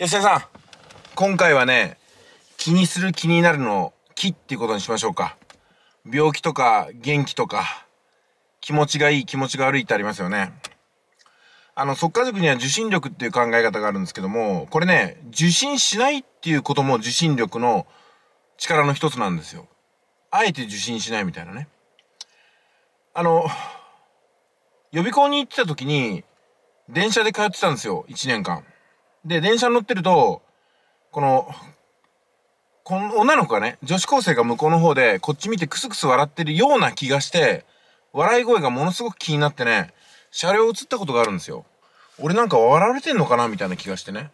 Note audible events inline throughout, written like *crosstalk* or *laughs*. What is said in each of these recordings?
吉田さん今回はね気にする気になるのを気っていうことにしましょうか病気とか元気とか気持ちがいい気持ちが悪いってありますよねあの速稼塾には受信力っていう考え方があるんですけどもこれね受信しないっていうことも受信力の力の一つなんですよあえて受信しないみたいなねあの予備校に行ってた時に電車で通ってたんですよ1年間。で、電車に乗ってると、この、この女の子がね、女子高生が向こうの方で、こっち見てクスクス笑ってるような気がして、笑い声がものすごく気になってね、車両映ったことがあるんですよ。俺なんか笑われてんのかなみたいな気がしてね。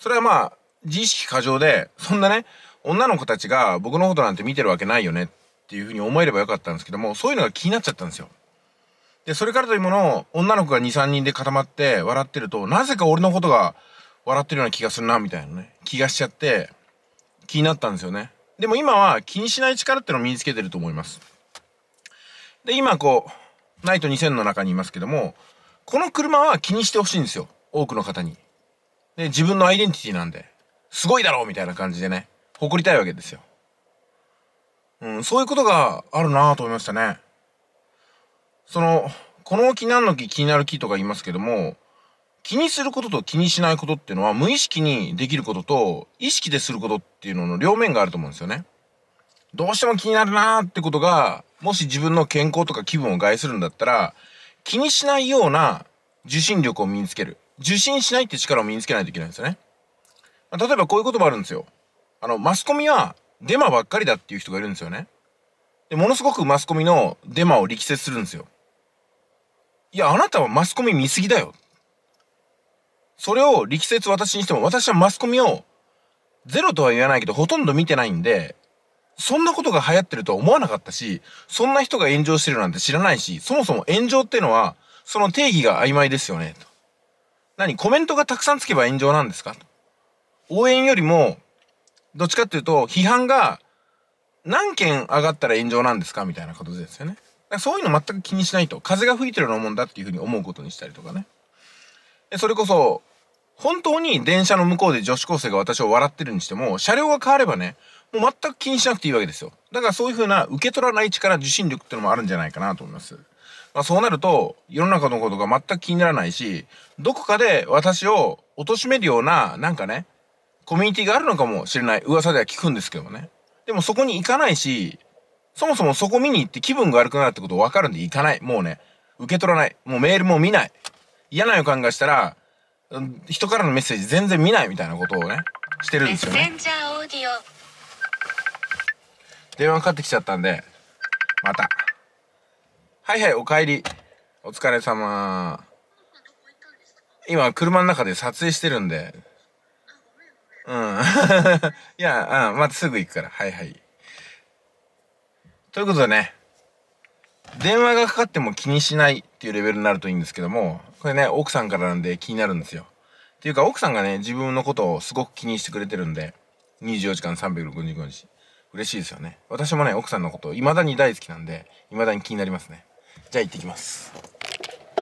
それはまあ、自意識過剰で、そんなね、女の子たちが僕のことなんて見てるわけないよねっていうふうに思えればよかったんですけども、そういうのが気になっちゃったんですよ。で、それからというものを、女の子が2、3人で固まって笑ってると、なぜか俺のことが笑ってるような気がするな、みたいなね、気がしちゃって、気になったんですよね。でも今は気にしない力ってのを身につけてると思います。で、今こう、ナイト2000の中にいますけども、この車は気にしてほしいんですよ。多くの方に。で、自分のアイデンティティなんで、すごいだろうみたいな感じでね、誇りたいわけですよ。うん、そういうことがあるなぁと思いましたね。その、この木何の木気になる木とか言いますけども、気にすることと気にしないことっていうのは無意識にできることと意識ですることっていうのの両面があると思うんですよね。どうしても気になるなーってことが、もし自分の健康とか気分を害するんだったら、気にしないような受信力を身につける。受信しないって力を身につけないといけないんですよね。例えばこういうこともあるんですよ。あの、マスコミはデマばっかりだっていう人がいるんですよね。で、ものすごくマスコミのデマを力説するんですよ。いや、あなたはマスコミ見すぎだよ。それを力説私にしても、私はマスコミを、ゼロとは言わないけど、ほとんど見てないんで、そんなことが流行ってるとは思わなかったし、そんな人が炎上してるなんて知らないし、そもそも炎上っていうのは、その定義が曖昧ですよね、と。何コメントがたくさんつけば炎上なんですかと。応援よりも、どっちかっていうと、批判が何件上がったら炎上なんですかみたいなことですよね。そういうの全く気にしないと。風が吹いてるようなもんだっていうふうに思うことにしたりとかね。それこそ、本当に電車の向こうで女子高生が私を笑ってるにしても、車両が変わればね、もう全く気にしなくていいわけですよ。だからそういうふうな受け取らない力、受信力ってのもあるんじゃないかなと思います。まあ、そうなると、世の中のことが全く気にならないし、どこかで私を貶めるような、なんかね、コミュニティがあるのかもしれない。噂では聞くんですけどね。でもそこに行かないし、そもそもそこ見に行って気分が悪くなるってことわかるんで行かない。もうね、受け取らない。もうメールも見ない。嫌な予感がしたら人からのメッセージ全然見ないみたいなことをねしてるんですよね電話かかってきちゃったんでまたはいはいおかえりお疲れ様今車の中で撮影してるんでうん *laughs* いや、うん、またすぐ行くからはいはいということでね電話がかかっても気にしないっていうレベルになるといいんですけども、これね、奥さんからなんで気になるんですよ。っていうか、奥さんがね、自分のことをすごく気にしてくれてるんで、24時間365日。嬉しいですよね。私もね、奥さんのこと、未だに大好きなんで、未だに気になりますね。じゃあ行ってきます。